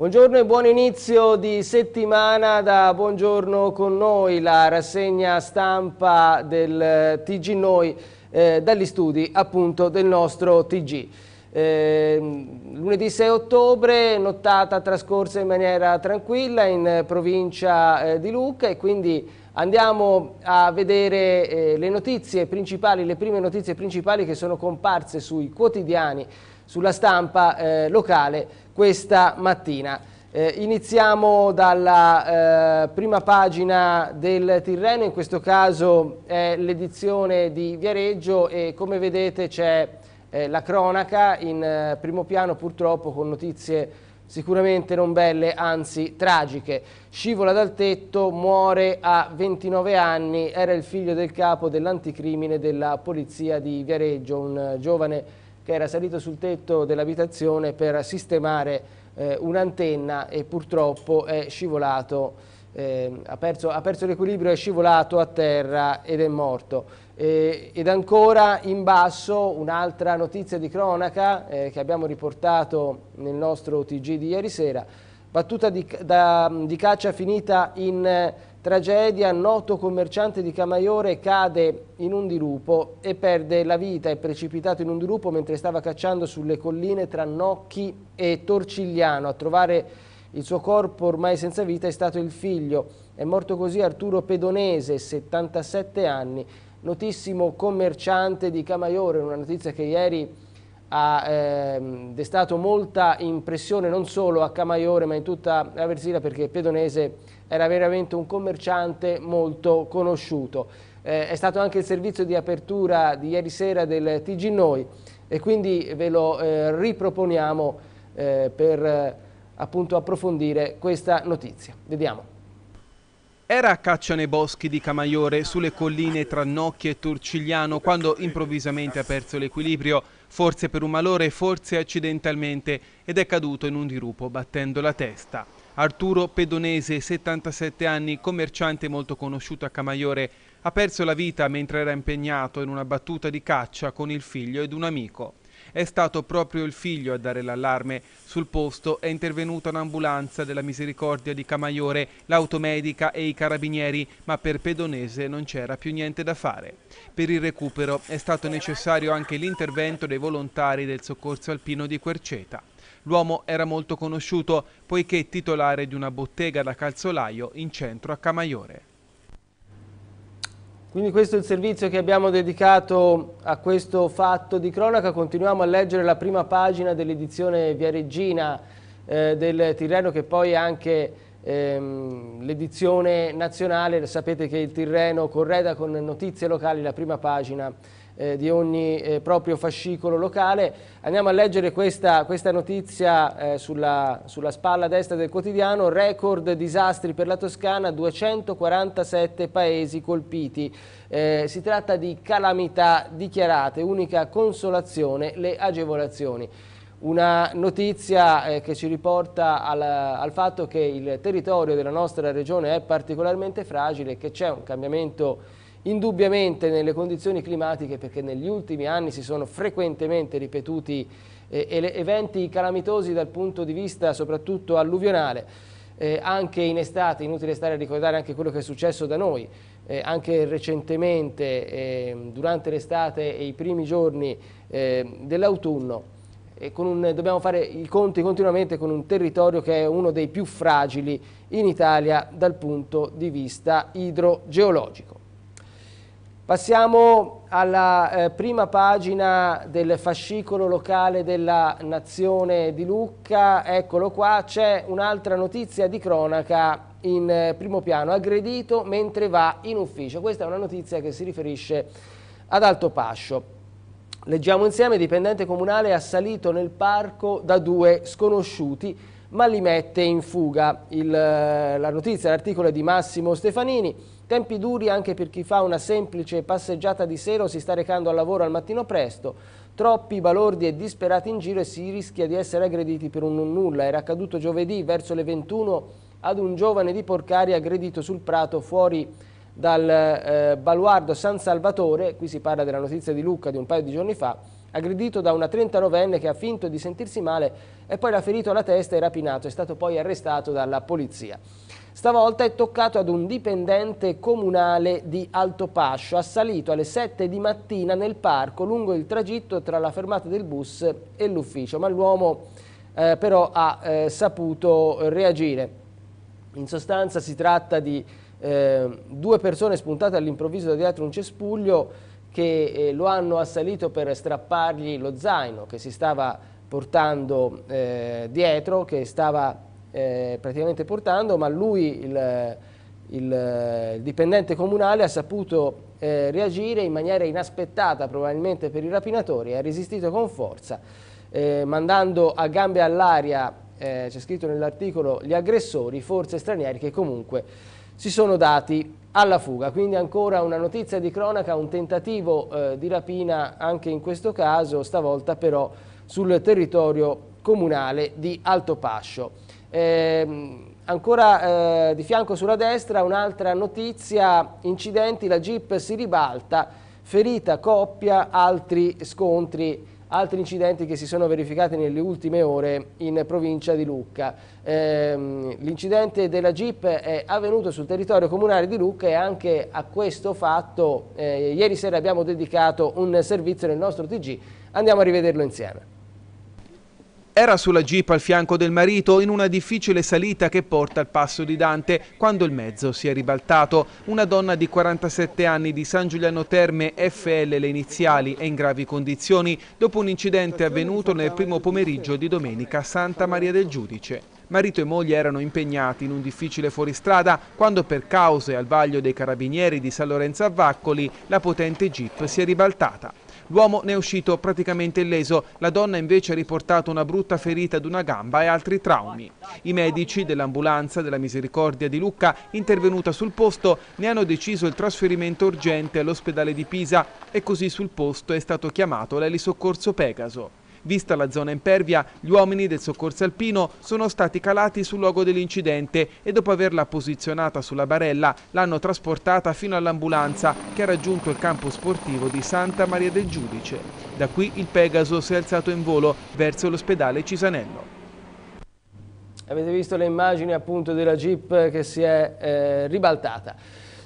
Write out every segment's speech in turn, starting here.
Buongiorno e buon inizio di settimana da Buongiorno con noi, la rassegna stampa del eh, TG Noi eh, dagli studi appunto del nostro TG. Eh, lunedì 6 ottobre, nottata trascorsa in maniera tranquilla in provincia eh, di Lucca e quindi Andiamo a vedere eh, le notizie principali, le prime notizie principali che sono comparse sui quotidiani, sulla stampa eh, locale questa mattina. Eh, iniziamo dalla eh, prima pagina del Tirreno, in questo caso è l'edizione di Viareggio e come vedete c'è eh, la cronaca in eh, primo piano purtroppo con notizie sicuramente non belle, anzi tragiche. Scivola dal tetto, muore a 29 anni, era il figlio del capo dell'anticrimine della polizia di Viareggio, un eh, giovane che era salito sul tetto dell'abitazione per sistemare eh, un'antenna e purtroppo è scivolato eh, ha, perso, perso, l'equilibrio, è scivolato a terra ed è morto. Eh, ed ancora in basso un'altra notizia di cronaca eh, che abbiamo riportato nel nostro TG di ieri sera, battuta di, da, di caccia finita in Tragedia, noto commerciante di Camaiore cade in un dirupo e perde la vita, è precipitato in un dirupo mentre stava cacciando sulle colline tra Nocchi e Torcigliano. A trovare il suo corpo ormai senza vita è stato il figlio. È morto così Arturo Pedonese, 77 anni, notissimo commerciante di Camaiore, una notizia che ieri ha ehm, destato molta impressione non solo a Camaiore ma in tutta la Versilia perché Pedonese era veramente un commerciante molto conosciuto. Eh, è stato anche il servizio di apertura di ieri sera del TG Noi e quindi ve lo eh, riproponiamo eh, per eh, appunto approfondire questa notizia. Vediamo. Era a caccia nei boschi di Camaiore, sulle colline tra Nocchi e Turcigliano, quando improvvisamente ha perso l'equilibrio, forse per un malore, forse accidentalmente, ed è caduto in un dirupo battendo la testa. Arturo Pedonese, 77 anni, commerciante molto conosciuto a Camaiore, ha perso la vita mentre era impegnato in una battuta di caccia con il figlio ed un amico. È stato proprio il figlio a dare l'allarme. Sul posto è intervenuta un'ambulanza della Misericordia di Camaiore, l'automedica e i carabinieri, ma per Pedonese non c'era più niente da fare. Per il recupero è stato necessario anche l'intervento dei volontari del soccorso alpino di Querceta. L'uomo era molto conosciuto poiché titolare di una bottega da calzolaio in centro a Camaiore. Quindi questo è il servizio che abbiamo dedicato a questo fatto di cronaca. Continuiamo a leggere la prima pagina dell'edizione Viareggina eh, del Tirreno che poi è anche ehm, l'edizione nazionale. Sapete che il Tirreno correda con notizie locali la prima pagina eh, di ogni eh, proprio fascicolo locale. Andiamo a leggere questa, questa notizia eh, sulla, sulla, spalla destra del quotidiano, record disastri per la Toscana, 247 paesi colpiti. Eh, si tratta di calamità dichiarate, unica consolazione le agevolazioni. Una notizia eh, che ci riporta al, al, fatto che il territorio della nostra regione è particolarmente fragile, che c'è un cambiamento indubbiamente nelle condizioni climatiche perché negli ultimi anni si sono frequentemente ripetuti eh, eventi calamitosi dal punto di vista soprattutto alluvionale. Eh, anche in estate, inutile stare a ricordare anche quello che è successo da noi, eh, anche recentemente ehm, durante l'estate e i primi giorni ehm, dell'autunno, un, dobbiamo fare i conti continuamente con un territorio che è uno dei più fragili in Italia dal punto di vista idrogeologico. Passiamo alla eh, prima pagina del fascicolo locale della Nazione di Lucca, eccolo qua, c'è un'altra notizia di cronaca in eh, primo piano, aggredito mentre va in ufficio, questa è una notizia che si riferisce ad Altopascio. Leggiamo insieme, dipendente comunale assalito nel parco da due sconosciuti, ma li mette in fuga. Il, eh, la notizia, l'articolo è di Massimo Stefanini. Tempi duri anche per chi fa una semplice passeggiata di sera o si sta recando al lavoro al mattino presto. Troppi balordi e disperati in giro e si rischia di essere aggrediti per un non nulla. Era accaduto giovedì verso le 21 ad un giovane di Porcari aggredito sul prato fuori dal eh, baluardo San Salvatore, qui si parla della notizia di Lucca di un paio di giorni fa, aggredito da una 39enne che ha finto di sentirsi male e poi l'ha ferito alla testa e rapinato, è stato poi arrestato dalla polizia. Stavolta è toccato ad un dipendente comunale di Altopascio, assalito alle 7 di mattina nel parco lungo il tragitto tra la fermata del bus e l'ufficio, ma l'uomo eh, però ha eh, saputo reagire. In sostanza si tratta di Ehm, due persone spuntate all'improvviso da dietro un cespuglio che eh, lo hanno assalito per strappargli lo zaino che si stava portando eh, dietro, che stava eh, praticamente portando, ma lui, il, il, il dipendente comunale, ha saputo eh, reagire in maniera inaspettata probabilmente per i rapinatori ha resistito con forza, eh, mandando a gambe all'aria, c'è scritto nell'articolo, gli aggressori, forse stranieri, che comunque si sono dati alla fuga. Quindi ancora una notizia di cronaca, un tentativo eh, di rapina anche in questo caso, stavolta però sul territorio comunale di Altopascio. Eh, ancora eh, di fianco sulla destra un'altra notizia, incidenti, la Jeep si ribalta, ferita coppia, altri scontri altri incidenti che si sono verificati nelle ultime ore in provincia di Lucca. Ehm, L'incidente della Jeep è avvenuto sul territorio comunale di Lucca e anche a questo fatto eh, ieri sera abbiamo dedicato un servizio nel nostro TG. Andiamo a rivederlo insieme. Era sulla jeep al fianco del marito in una difficile salita che porta al passo di Dante quando il mezzo si è ribaltato. Una donna di 47 anni di San Giuliano Terme, FL le iniziali, è in gravi condizioni dopo un incidente avvenuto nel primo pomeriggio di domenica a Santa Maria del Giudice. Marito e moglie erano impegnati in un difficile fuoristrada quando per cause al vaglio dei carabinieri di San Lorenzo a Vaccoli la potente jeep si è ribaltata. L'uomo ne è uscito praticamente illeso, la donna invece ha riportato una brutta ferita ad una gamba e altri traumi. I medici dell'ambulanza della Misericordia di Lucca, intervenuta sul posto, ne hanno deciso il trasferimento urgente all'ospedale di Pisa e così sul posto è stato chiamato l'elisoccorso Pegaso. Vista la zona impervia, gli uomini del soccorso alpino sono stati calati sul luogo dell'incidente e dopo averla posizionata sulla barella l'hanno trasportata fino all'ambulanza che ha raggiunto il campo sportivo di Santa Maria del Giudice. Da qui il Pegaso si è alzato in volo verso l'ospedale Cisanello. Avete visto le immagini appunto della Jeep che si è eh, ribaltata.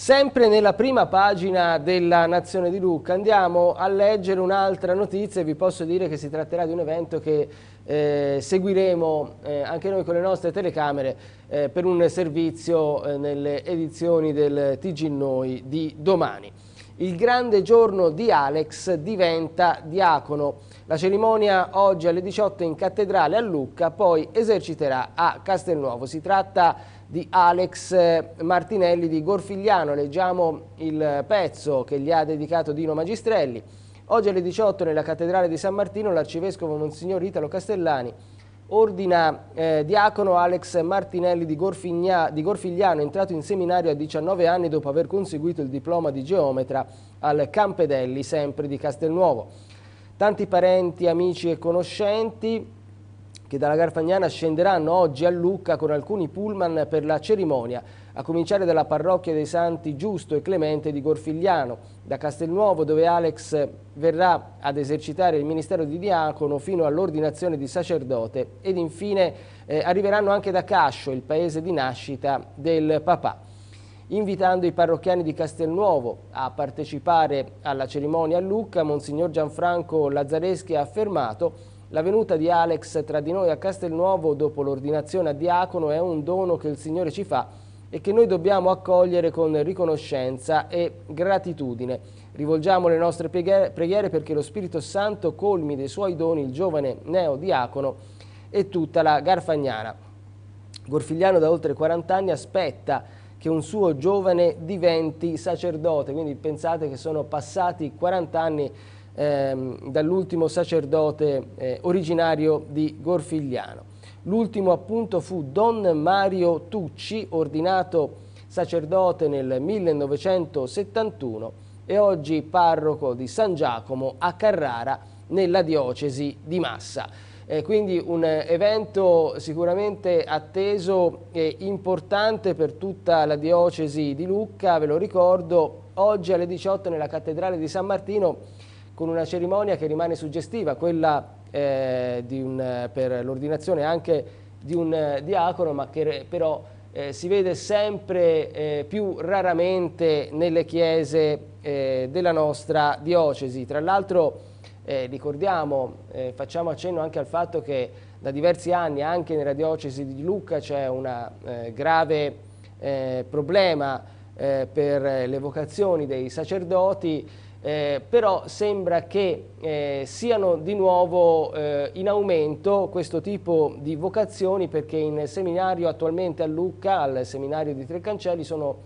Sempre nella prima pagina della Nazione di Lucca andiamo a leggere un'altra notizia e vi posso dire che si tratterà di un evento che eh, seguiremo eh, anche noi con le nostre telecamere eh, per un servizio eh, nelle edizioni del TG Noi di domani. Il grande giorno di Alex diventa diacono. La cerimonia oggi alle 18 in cattedrale a Lucca, poi eserciterà a Castelnuovo. Si tratta di Alex Martinelli di Gorfigliano, leggiamo il pezzo che gli ha dedicato Dino Magistrelli. Oggi alle 18 nella cattedrale di San Martino l'arcivescovo Monsignor Italo Castellani ordina eh, diacono Alex Martinelli di, di, Gorfigliano, entrato in seminario a 19 anni dopo aver conseguito il diploma di geometra al Campedelli, sempre di Castelnuovo. Tanti parenti, amici e conoscenti che dalla Garfagnana scenderanno oggi a Lucca con alcuni pullman per la cerimonia, a cominciare dalla parrocchia dei Santi Giusto e Clemente di Gorfigliano, da Castelnuovo dove Alex verrà ad esercitare il ministero di diacono fino all'ordinazione di sacerdote ed infine eh, arriveranno anche da Cascio, il paese di nascita del papà invitando i parrocchiani di Castelnuovo a partecipare alla cerimonia a Lucca, Monsignor Gianfranco Lazzareschi ha affermato la venuta di Alex tra di noi a Castelnuovo dopo l'ordinazione a diacono è un dono che il Signore ci fa e che noi dobbiamo accogliere con riconoscenza e gratitudine. Rivolgiamo le nostre preghiere perché lo Spirito Santo colmi dei suoi doni il giovane neodiacono e tutta la Garfagnana. Gorfigliano da oltre 40 anni aspetta che un suo giovane diventi sacerdote, quindi pensate che sono passati 40 anni ehm, dall'ultimo sacerdote eh, originario di Gorfigliano. L'ultimo appunto fu Don Mario Tucci, ordinato sacerdote nel 1971 e oggi parroco di San Giacomo a Carrara nella diocesi di Massa. Eh, quindi un evento sicuramente atteso e importante per tutta la diocesi di Lucca, ve lo ricordo, oggi alle 18 nella cattedrale di San Martino con una cerimonia che rimane suggestiva, quella eh, un, per l'ordinazione anche di un eh, diacono, ma che però eh, si vede sempre eh, più raramente nelle chiese eh, della nostra diocesi. Tra l'altro eh, ricordiamo, eh, facciamo accenno anche al fatto che da diversi anni anche nella diocesi di Lucca c'è un eh, grave eh, problema eh, per le vocazioni dei sacerdoti, eh, però sembra che siano di nuovo in aumento questo tipo di vocazioni perché in seminario attualmente a Lucca, al seminario di Tre Cancelli, sono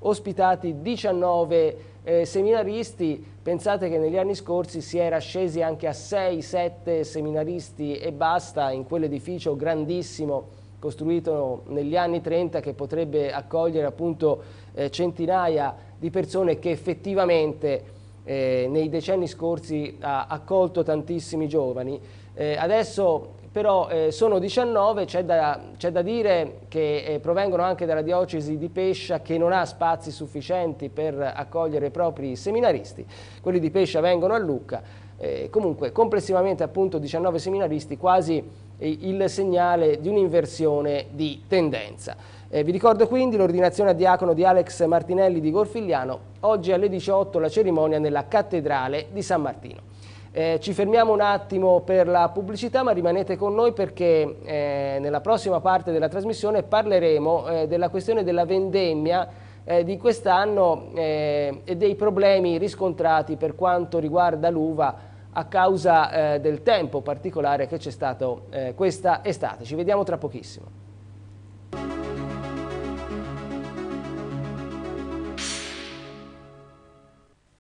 ospitati 19 seminaristi Pensate che negli anni scorsi si era scesi anche a 6-7 seminaristi e basta in quell'edificio grandissimo costruito negli anni 30 che potrebbe accogliere appunto eh, centinaia di persone che effettivamente eh, nei decenni scorsi ha accolto tantissimi giovani. Eh, adesso però eh, sono 19, c'è da, da, dire che eh, provengono anche dalla diocesi di Pescia che non ha spazi sufficienti per accogliere i propri seminaristi, quelli di Pescia vengono a Lucca, eh, comunque complessivamente appunto 19 seminaristi, quasi eh, il segnale di un'inversione di tendenza. Eh, vi ricordo quindi l'ordinazione a diacono di Alex Martinelli di Gorfigliano, oggi alle 18 la cerimonia nella cattedrale di San Martino. Eh, ci fermiamo un attimo per la pubblicità, ma rimanete con noi perché eh, nella prossima parte della trasmissione parleremo eh, della questione della vendemmia eh, di quest'anno eh, e dei problemi riscontrati per quanto riguarda l'uva a causa eh, del tempo particolare che c'è stato questa estate. Ci vediamo tra pochissimo.